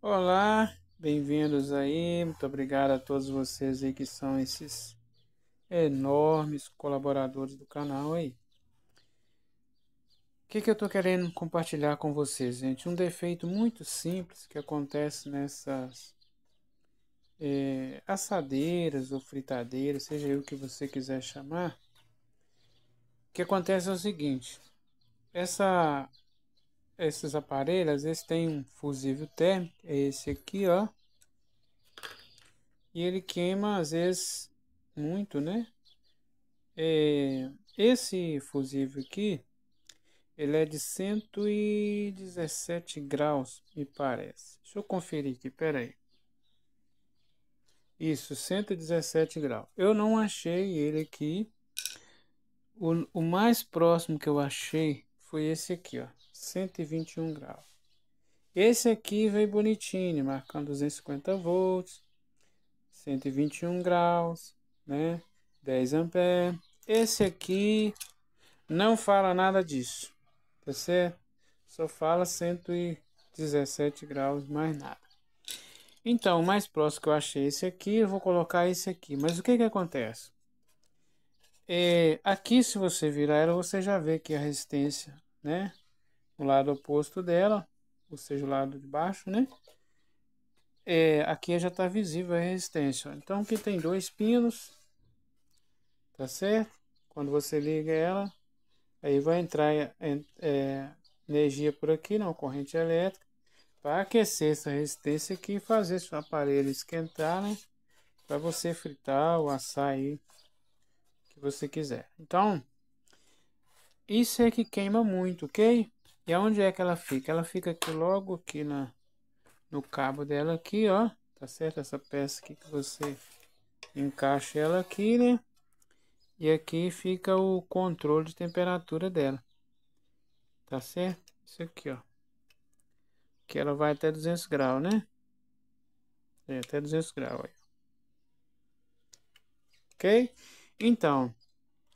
Olá, bem-vindos aí. Muito obrigado a todos vocês aí que são esses enormes colaboradores do canal aí. O que, que eu estou querendo compartilhar com vocês, gente? Um defeito muito simples que acontece nessas é, assadeiras ou fritadeiras, seja o que você quiser chamar, O que acontece é o seguinte: essa esses aparelhos, às vezes tem um fusível térmico, é esse aqui, ó. E ele queima, às vezes, muito, né? É, esse fusível aqui, ele é de 117 graus, me parece. Deixa eu conferir aqui, pera aí. Isso, 117 graus. Eu não achei ele aqui. O, o mais próximo que eu achei foi esse aqui, ó. 121 graus. Esse aqui veio bonitinho, marcando 250 volts, 121 graus, né? 10 amperes. Esse aqui não fala nada disso, tá certo? Só fala 117 graus, mais nada. Então, o mais próximo que eu achei esse aqui, eu vou colocar esse aqui. Mas o que que acontece? É, aqui, se você virar ela, você já vê que a resistência, né? o lado oposto dela, ou seja, o lado de baixo, né? É, aqui já está visível a resistência. Então, aqui tem dois pinos, tá certo? Quando você liga ela, aí vai entrar é, é energia por aqui, não, corrente elétrica, para aquecer essa resistência aqui e fazer seu aparelho esquentar, né? Para você fritar ou assar aí que você quiser. Então, isso é que queima muito, ok? E aonde é que ela fica? Ela fica aqui logo aqui na, no cabo dela aqui, ó. Tá certo? Essa peça aqui que você encaixa ela aqui, né? E aqui fica o controle de temperatura dela. Tá certo? Isso aqui, ó. Que ela vai até 200 graus, né? É, até 200 graus aí. Ok? Então,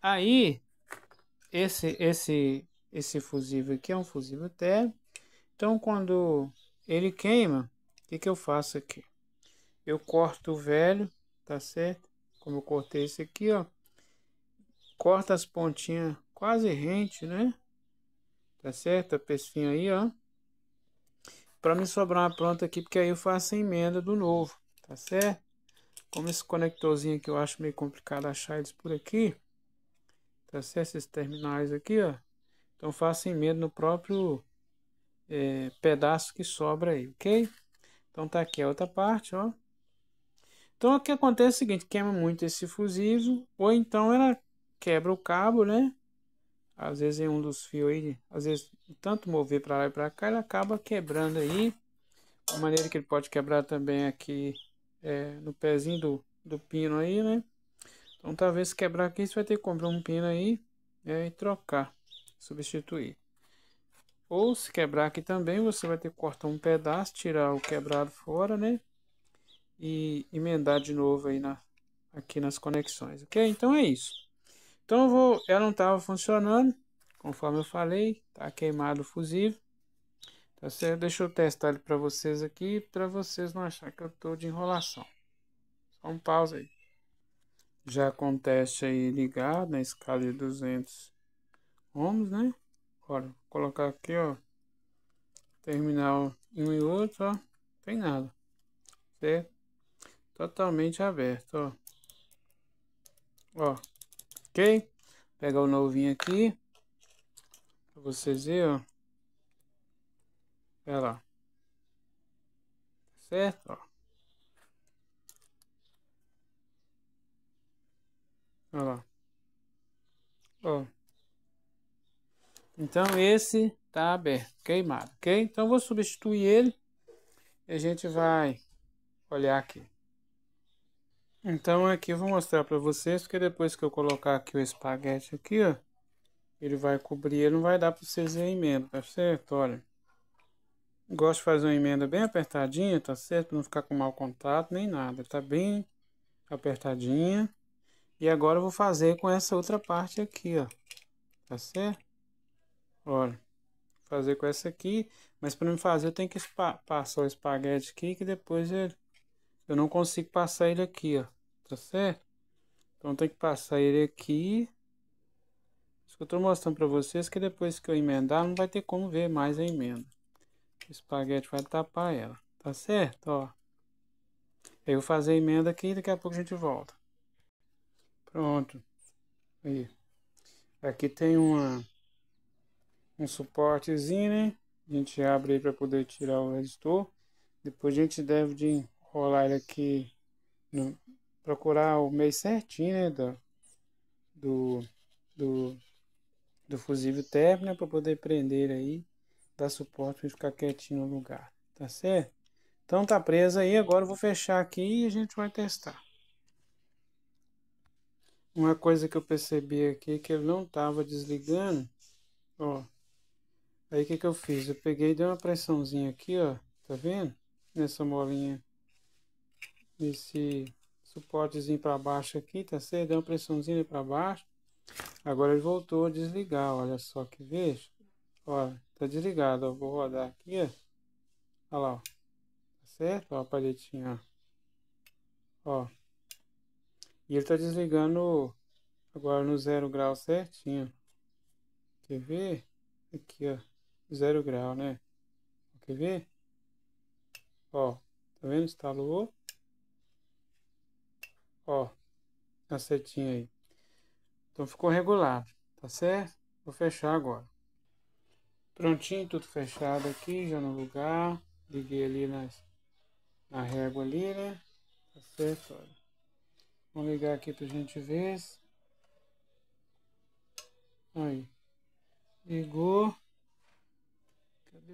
aí, esse, esse esse fusível aqui é um fusível térmico. Então, quando ele queima, o que, que eu faço aqui? Eu corto o velho, tá certo? Como eu cortei esse aqui, ó. Corta as pontinhas quase rente, né? Tá certo? A pesfinha aí, ó. Pra me sobrar uma pronta aqui, porque aí eu faço a emenda do novo, tá certo? Como esse conectorzinho aqui eu acho meio complicado achar eles por aqui. Tá certo? Esses terminais aqui, ó. Então faça emenda no próprio é, pedaço que sobra aí, ok? Então tá aqui a outra parte, ó. Então o que acontece é o seguinte, queima muito esse fusível, ou então ela quebra o cabo, né? Às vezes em um dos fios aí, às vezes tanto mover para lá e para cá, ele acaba quebrando aí. A maneira que ele pode quebrar também aqui é, no pezinho do, do pino aí, né? Então talvez quebrar aqui, você vai ter que comprar um pino aí né, e trocar substituir. Ou se quebrar aqui também, você vai ter que cortar um pedaço, tirar o quebrado fora, né? E emendar de novo aí na, aqui nas conexões, ok? Então é isso. Então vou, ela não estava funcionando, conforme eu falei, tá queimado o fusível. Tá certo? Deixa eu testar ele para vocês aqui, para vocês não achar que eu tô de enrolação. Só um pausa aí. Já com o teste aí ligado na escala de 200 vamos né? Olha, vou colocar aqui, ó. Terminal 1 e outro, ó. Tem nada. Certo? É totalmente aberto, ó. Ó. Ok? Vou pegar o novinho aqui. Pra vocês verem, ó. Olha lá. Tá certo, ó. Olha lá. Ó. Então esse tá aberto, queimado, ok? Então vou substituir ele e a gente vai olhar aqui. Então aqui eu vou mostrar para vocês, porque depois que eu colocar aqui o espaguete aqui, ó, ele vai cobrir, ele não vai dar para vocês verem a emenda, tá certo? Olha, gosto de fazer uma emenda bem apertadinha, tá certo? não ficar com mau contato nem nada, tá bem apertadinha. E agora eu vou fazer com essa outra parte aqui, ó, tá certo? Olha, fazer com essa aqui, mas para me fazer eu tenho que passar o espaguete aqui, que depois ele, eu não consigo passar ele aqui, ó, tá certo? Então tem que passar ele aqui. Isso que eu estou mostrando para vocês, que depois que eu emendar, não vai ter como ver mais a emenda. O espaguete vai tapar ela, tá certo? Ó. Eu vou fazer a emenda aqui e daqui a pouco a gente volta. Pronto. Aí. Aqui tem uma um suportezinho, né? A gente abre aí para poder tirar o resistor. Depois a gente deve de enrolar ele aqui, no, procurar o meio certinho, né? do, do, do fusível térmico, né? Para poder prender aí, dar suporte e ficar quietinho no lugar, tá certo? Então tá preso aí, agora eu vou fechar aqui e a gente vai testar. Uma coisa que eu percebi aqui é que ele não tava desligando, ó, Aí o que que eu fiz? Eu peguei e dei uma pressãozinha aqui, ó. Tá vendo? Nessa molinha. Nesse suportezinho para baixo aqui, tá certo? Deu uma pressãozinha para baixo. Agora ele voltou a desligar, olha só que vejo. Olha, tá desligado, ó. Vou rodar aqui, ó. Olha lá, ó. Tá certo? Ó a palhetinha, ó. Ó. E ele tá desligando agora no zero grau certinho. Quer ver? Aqui, ó zero grau, né? Quer ver? Ó, tá vendo? Instalou. Ó, a setinha aí. Então ficou regulado, tá certo? Vou fechar agora. Prontinho, tudo fechado aqui, já no lugar. Liguei ali nas, na régua ali, né? Tá certo, olha. Vamos ligar aqui pra gente ver. Aí. Ligou.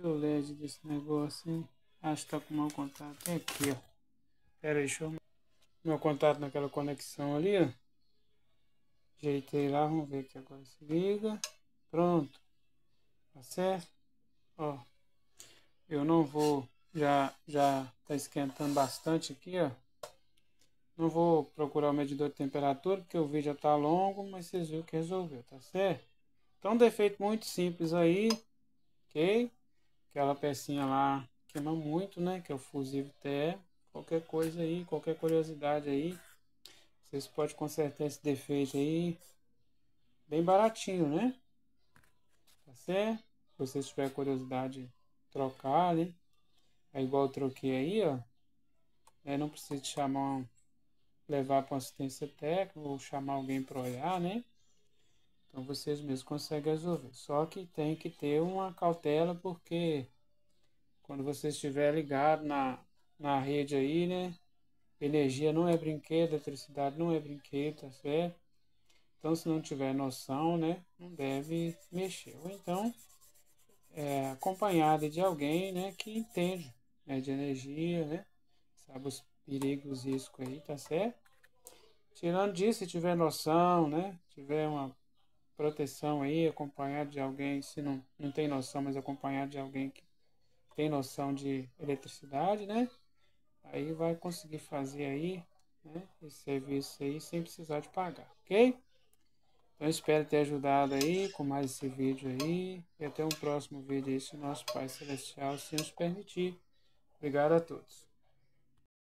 Cadê o LED desse negócio, hein? Acho que tá com mau contato. Tem aqui, ó. Pera aí, deixa eu... Meu contato naquela conexão ali, ó. Ajeitei lá, vamos ver aqui agora se liga. Pronto. Tá certo? Ó. Eu não vou... Já, já tá esquentando bastante aqui, ó. Não vou procurar o medidor de temperatura, porque o vídeo já tá longo, mas vocês viram que resolveu, tá certo? Então, defeito muito simples aí, ok? Aquela pecinha lá queima muito, né? Que é o fusível TE. Qualquer coisa aí, qualquer curiosidade aí, vocês podem consertar esse defeito aí. Bem baratinho, né? Tá certo? Se vocês tiverem curiosidade, trocar, né? É igual eu troquei aí, ó. É, não precisa chamar, levar para assistência técnica ou chamar alguém para olhar, né? Então vocês mesmos conseguem resolver. Só que tem que ter uma cautela, porque quando você estiver ligado na, na rede aí, né? Energia não é brinquedo, eletricidade não é brinquedo, tá certo? Então, se não tiver noção, né, não deve mexer. Ou então, é, acompanhada de alguém, né, que entende né, de energia, né, sabe os perigos, e riscos aí, tá certo? Tirando disso, se tiver noção, né, tiver uma proteção aí, acompanhado de alguém, se não, não tem noção, mas acompanhado de alguém que tem noção de eletricidade, né? Aí vai conseguir fazer aí, né? Esse serviço aí sem precisar de pagar, ok? Então espero ter ajudado aí com mais esse vídeo aí. E até um próximo vídeo aí, se o nosso Pai Celestial se assim nos permitir. Obrigado a todos.